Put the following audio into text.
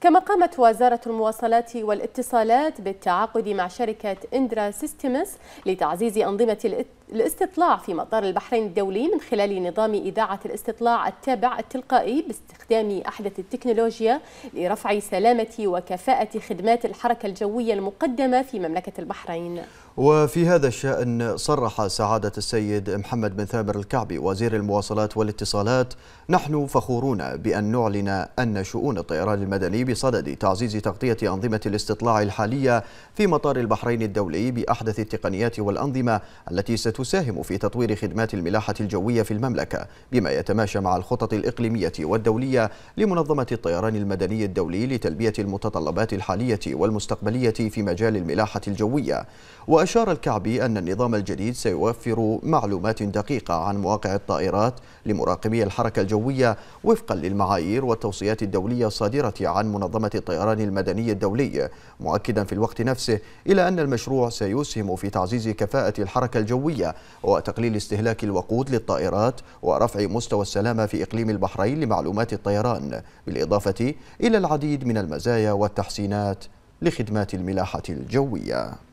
كما قامت وزارة المواصلات والاتصالات بالتعاقد مع شركة إندرا سيستمس لتعزيز أنظمة الاستطلاع في مطار البحرين الدولي من خلال نظام إذاعة الاستطلاع التابع التلقائي باستخدام أحدث التكنولوجيا لرفع سلامة وكفاءة خدمات الحركة الجوية المقدمة في مملكة البحرين وفي هذا الشأن صرح سعادة السيد محمد بن ثابر الكعبي وزير المواصلات والاتصالات نحن فخورون بأن نعلن أن شؤون الطيران المدني بصدد تعزيز تغطية أنظمة الاستطلاع الحالية في مطار البحرين الدولي بأحدث التقنيات والأنظمة التي ستساهم في تطوير خدمات الملاحة الجوية في المملكة بما يتماشى مع الخطط الإقليمية والدولية لمنظمة الطيران المدني الدولي لتلبية المتطلبات الحالية والمستقبلية في مجال الملاحة الجوية وأشار الكعبي أن النظام الجديد سيوفر معلومات دقيقة عن مواقع الطائرات لمراقبي الحركة الجوية وفقا للمعايير والتوصيات الدولية الصادرة عن منظمة الطيران المدني الدولي مؤكدا في الوقت نفسه إلى أن المشروع سيسهم في تعزيز كفاءة الحركة الجوية وتقليل استهلاك الوقود للطائرات ورفع مستوى السلامة في إقليم البحرين لمعلومات الطيران بالإضافة إلى العديد من المزايا والتحسينات لخدمات الملاحة الجوية